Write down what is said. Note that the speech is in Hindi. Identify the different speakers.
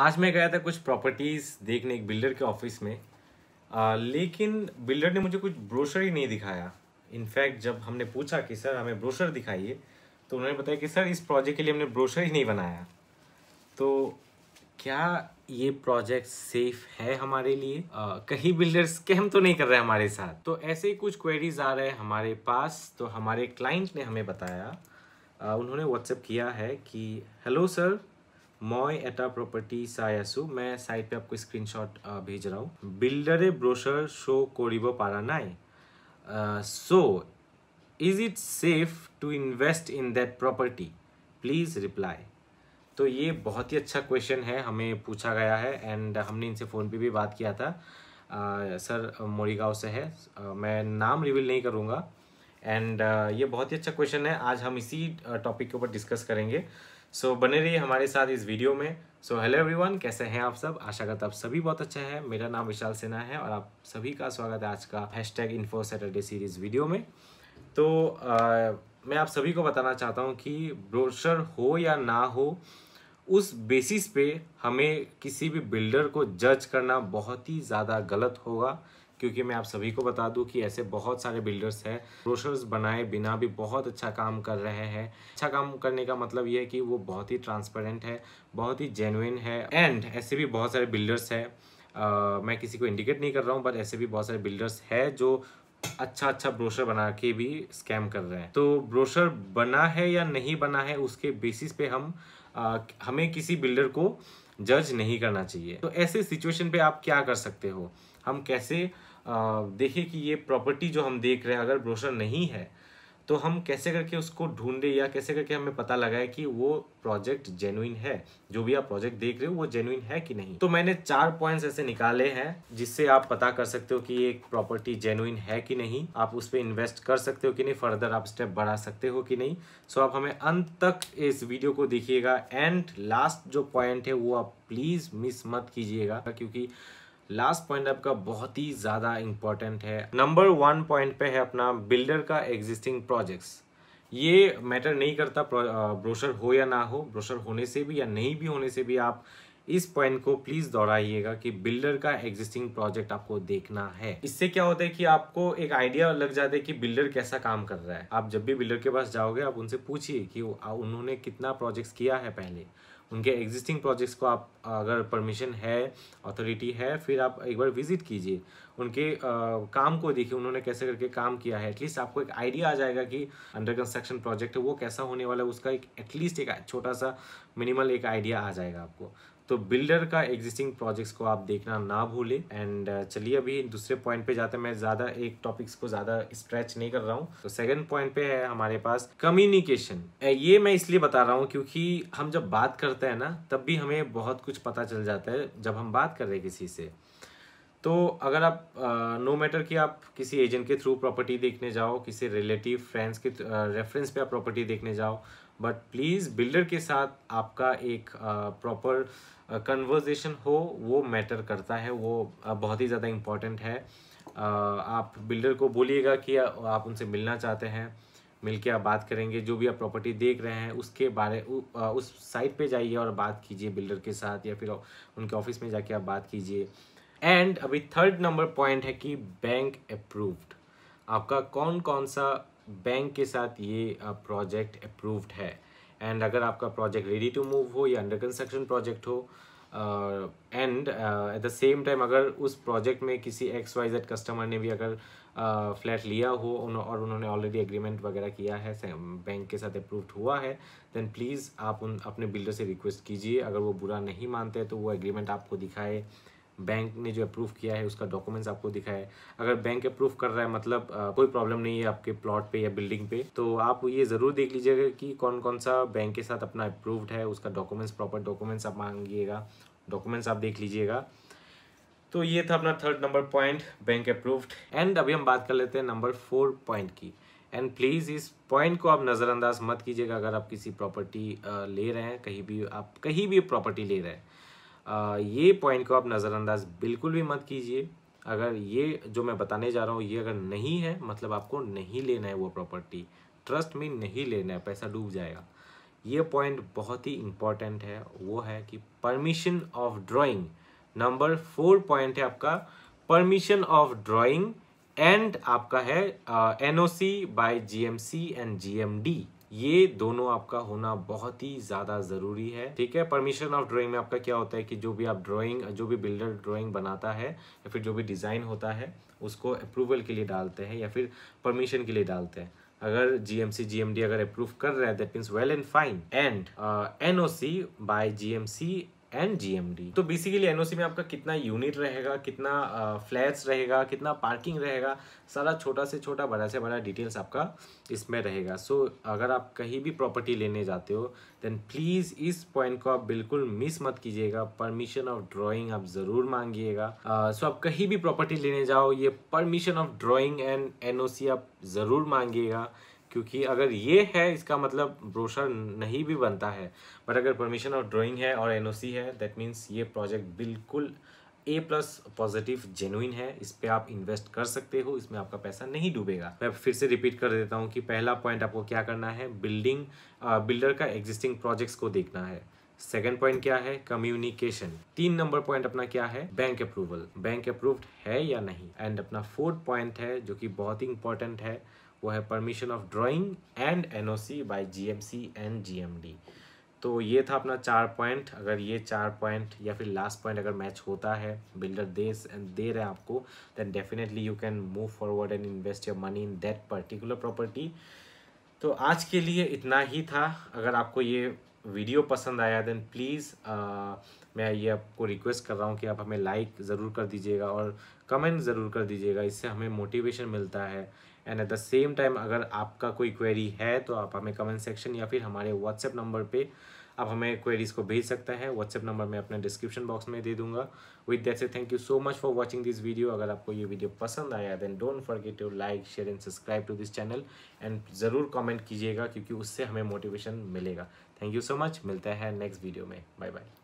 Speaker 1: आज मैं गया था कुछ प्रॉपर्टीज़ देखने एक बिल्डर के ऑफिस में आ, लेकिन बिल्डर ने मुझे कुछ ब्रोशर ही नहीं दिखाया इनफैक्ट जब हमने पूछा कि सर हमें ब्रोशर दिखाइए तो उन्होंने बताया कि सर इस प्रोजेक्ट के लिए हमने ब्रोशर ही नहीं बनाया तो क्या ये प्रोजेक्ट सेफ है हमारे लिए आ, कहीं बिल्डर स्कैम तो नहीं कर रहे हमारे साथ तो ऐसे ही कुछ क्वेरीज आ रहे हैं हमारे पास तो हमारे क्लाइंट ने हमें बताया आ, उन्होंने व्हाट्सएप किया है कि हेलो सर मैं एट प्रपार्टी চাই আছোঁ মই চাইড পে আপক भेज रहा हूँ বিল্ডাৰে ব্ৰ'চাৰ शो কৰিব পৰা ना so is it safe to invest in that property please reply तो ये बहुत ही अच्छा क्वेश्चन है हमें पूछा गया है एंड हमने इनसे फ़ोन पे भी बात किया था आ, सर मोरीगांव से है आ, मैं नाम रिवील नहीं करूँगा एंड uh, ये बहुत ही अच्छा क्वेश्चन है आज हम इसी टॉपिक uh, के ऊपर डिस्कस करेंगे सो so, बने रहिए हमारे साथ इस वीडियो में सो हेलो एवरीवन कैसे हैं आप सब आशा करता आप सभी बहुत अच्छा है मेरा नाम विशाल सिन्हा है और आप सभी का स्वागत है आज का hashtag info Saturday series video में तो uh, मैं आप सभी को बताना चाहता हूँ कि ब्रोशर हो या ना हो उस बेसिस पे हमें किसी भी बिल्डर को जज करना बहुत ही ज़्यादा गलत होगा क्योंकि मैं आप सभी को बता दूं कि ऐसे बहुत सारे बिल्डर्स हैं ब्रोशर्स बनाए बिना भी बहुत अच्छा काम कर रहे हैं अच्छा काम करने का मतलब ये है कि वो बहुत ही ट्रांसपेरेंट है बहुत ही जेनुइन है एंड ऐसे भी बहुत सारे बिल्डर्स हैं मैं किसी को इंडिकेट नहीं कर रहा हूँ बट ऐसे भी बहुत सारे बिल्डर्स है जो अच्छा अच्छा ब्रोशर बना के भी स्कैम कर रहे हैं तो ब्रोशर बना है या नहीं बना है उसके बेसिस पे हम आ, हमें किसी बिल्डर को जज नहीं करना चाहिए तो ऐसे सिचुएशन पे आप क्या कर सकते हो हम कैसे देखें कि ये प्रॉपर्टी जो हम देख रहे हैं अगर ब्रोशर नहीं है तो हम कैसे करके उसको ढूंढे या कैसे करके हमें पता लगाए कि वो प्रोजेक्ट जेनुइन है जो भी आप प्रोजेक्ट देख रहे हो वो जेनुइन है कि नहीं तो मैंने चार पॉइंट्स ऐसे निकाले हैं जिससे आप पता कर सकते हो कि ये प्रॉपर्टी जेनुइन है कि नहीं आप उस पर इन्वेस्ट कर सकते हो कि नहीं फर्दर आप स्टेप बढ़ा सकते हो कि नहीं सो आप हमें अंत तक इस वीडियो को देखिएगा एंड लास्ट जो पॉइंट है वो आप प्लीज़ मिस मत कीजिएगा क्योंकि लास्ट पॉइंट आपका बहुत ही ज़्यादा इंपॉर्टेंट है नंबर वन पॉइंट पे है अपना बिल्डर का एग्जिस्टिंग प्रोजेक्ट्स ये मैटर नहीं करता ब्रोशर हो या ना हो ब्रोशर होने से भी या नहीं भी होने से भी आप इस पॉइंट को प्लीज दोहराइएगा कि बिल्डर का एग्जिस्टिंग प्रोजेक्ट आपको देखना है इससे क्या होता है कि आपको एक आइडिया लग जाता है कि बिल्डर कैसा काम कर रहा है आप जब भी बिल्डर के पास जाओगे आप उनसे पूछिए कि उन्होंने कितना प्रोजेक्ट्स किया है पहले उनके एग्जिस्टिंग प्रोजेक्ट्स को आप अगर परमिशन है अथॉरिटी है फिर आप एक बार विजिट कीजिए उनके आ, काम को देखिए उन्होंने कैसे करके काम किया है एटलीस्ट आपको एक आइडिया आ जाएगा कि अंडर कंस्ट्रक्शन प्रोजेक्ट है वो कैसा होने वाला है उसका एक एटलीस्ट एक छोटा सा मिनिमल एक आइडिया आ जाएगा आपको तो बिल्डर का एग्जिस्टिंग प्रोजेक्ट्स को आप देखना ना भूलें एंड uh, चलिए अभी दूसरे पॉइंट पे जाते मैं ज़्यादा एक टॉपिक्स को ज़्यादा स्ट्रेच नहीं कर रहा हूँ तो सेकंड पॉइंट पे है हमारे पास कम्युनिकेशन ये मैं इसलिए बता रहा हूँ क्योंकि हम जब बात करते हैं ना तब भी हमें बहुत कुछ पता चल जाता है जब हम बात कर रहे हैं किसी से तो अगर आप नो मैटर कि आप किसी एजेंट के थ्रू प्रॉपर्टी देखने जाओ किसी रिलेटिव फ्रेंड्स के रेफरेंस पे आप प्रॉपर्टी देखने जाओ बट प्लीज़ बिल्डर के साथ आपका एक प्रॉपर कन्वर्जेशन हो वो मैटर करता है वो बहुत ही ज़्यादा इम्पॉर्टेंट है आप बिल्डर को बोलिएगा कि आप उनसे मिलना चाहते हैं मिलके आप बात करेंगे जो भी आप प्रॉपर्टी देख रहे हैं उसके बारे उस साइट पे जाइए और बात कीजिए बिल्डर के साथ या फिर उनके ऑफिस में जाके आप बात कीजिए एंड अभी थर्ड नंबर पॉइंट है कि बैंक अप्रूव्ड आपका कौन कौन सा बैंक के साथ ये प्रोजेक्ट अप्रूव्ड है एंड अगर आपका प्रोजेक्ट रेडी टू मूव हो या अंडर कंस्ट्रक्शन प्रोजेक्ट हो and at the same time अगर उस प्रोजेक्ट में किसी एक्स वाई जेड कस्टमर ने भी अगर फ्लैट uh, लिया हो उन, और उन्होंने ऑलरेडी एग्रीमेंट वगैरह किया है बैंक के साथ अप्रूव्ड हुआ है देन प्लीज़ आप उन अपने बिल्डर से रिक्वेस्ट कीजिए अगर वो बुरा नहीं मानते तो वो एग्रीमेंट आपको दिखाए बैंक ने जो अप्रूव किया है उसका डॉक्यूमेंट्स आपको है अगर बैंक अप्रूव कर रहा है मतलब आ, कोई प्रॉब्लम नहीं है आपके प्लॉट पे या बिल्डिंग पे तो आप ये ज़रूर देख लीजिएगा कि कौन कौन सा बैंक के साथ अपना अप्रूव्ड है उसका डॉक्यूमेंट्स प्रॉपर डॉक्यूमेंट्स आप मांगिएगा डॉक्यूमेंट्स आप देख लीजिएगा तो ये था अपना third number point bank approved and अभी हम बात कर लेते हैं नंबर फोर पॉइंट की एंड प्लीज़ इस पॉइंट को आप नज़रअंदाज मत कीजिएगा अगर आप किसी प्रॉपर्टी ले रहे हैं कहीं भी आप कहीं भी प्रॉपर्टी ले रहे हैं ये पॉइंट को आप नज़रअंदाज बिल्कुल भी मत कीजिए अगर ये जो मैं बताने जा रहा हूँ ये अगर नहीं है मतलब आपको नहीं लेना है वो प्रॉपर्टी ट्रस्ट में नहीं लेना है पैसा डूब जाएगा ये पॉइंट बहुत ही इम्पॉर्टेंट है वो है कि permission of drawing number four point है आपका परमिशन ऑफ ड्राइंग एंड आपका है N O C by G M C and G M D ये दोनों आपका होना बहुत ही ज़्यादा ज़रूरी है ठीक है परमिशन ऑफ ड्राइंग में आपका क्या होता है कि जो भी आप ड्राइंग जो भी बिल्डर ड्राइंग बनाता है या फिर जो भी डिज़ाइन होता है उसको अप्रूवल के लिए डालते हैं या फिर परमिशन के लिए डालते हैं अगर जीएमसी जीएमडी अगर अप्रूव कर रहे हैं that means well and fine and C by C and GMD तो बेसिकली एनओसी में आपका कितना यूनिट रहेगा कितना फ्लैट्स uh, रहेगा कितना पार्किंग रहेगा सारा छोटा से छोटा बड़ा से बड़ा डिटेल्स आपका इसमें रहेगा सो so, अगर आप कहीं भी प्रॉपर्टी लेने जाते हो देन प्लीज़ इस पॉइंट को आप बिल्कुल मिस मत कीजिएगा परमिशन ऑफ ड्राइंग आप ज़रूर मांगिएगा सो uh, so आप कहीं भी प्रॉपर्टी लेने जाओ ये permission of drawing and NOC आप ज़रूर मांगिएगा क्योंकि अगर ये है इसका मतलब ब्रोशर नहीं भी बनता है बट अगर परमिशन ऑफ ड्राइंग है और एनओसी है दैट मीन्स ये प्रोजेक्ट बिल्कुल ए प्लस पॉजिटिव जेनुइन है इस पर आप इन्वेस्ट कर सकते हो इसमें आपका पैसा नहीं डूबेगा मैं फिर से रिपीट कर देता हूँ कि पहला पॉइंट आपको क्या करना है बिल्डिंग बिल्डर का एग्जिस्टिंग प्रोजेक्ट्स को देखना है सेकेंड पॉइंट क्या है कम्युनिकेशन तीन नंबर पॉइंट अपना क्या है बैंक अप्रूवल बैंक अप्रूव्ड है या नहीं एंड अपना फोर्थ पॉइंट है जो कि बहुत ही इंपॉर्टेंट है वो है permission of drawing and NOC by GMC and GMD तो ये था अपना चार पॉइंट अगर ये चार पॉइंट या फिर लास्ट पॉइंट अगर मैच होता है बिल्डर दे दे रहे हैं आपको then definitely you can move forward and invest your money in that particular property तो आज के लिए इतना ही था अगर आपको ये वीडियो पसंद आया देन प्लीज़ uh, मैं ये आपको रिक्वेस्ट कर रहा हूँ कि आप हमें लाइक ज़रूर कर दीजिएगा और कमेंट ज़रूर कर दीजिएगा इससे हमें मोटिवेशन मिलता है and at the same time अगर आपका कोई क्वेरी है तो आप हमें कमेंट सेक्शन या फिर हमारे व्हाट्सएप नंबर पर आप हमें क्वेरीज़ को भेज सकता है व्हाट्सएप नंबर मैं अपने डिस्क्रिप्शन बॉक्स में दे दूंगा with that say thank you so much for watching this video अगर आपको ये वीडियो पसंद आया then don't forget to like share and subscribe to this channel and ज़रूर कॉमेंट कीजिएगा क्योंकि उससे हमें मोटिवेशन मिलेगा थैंक यू सो मच मिलता है नेक्स्ट वीडियो में बाय बाय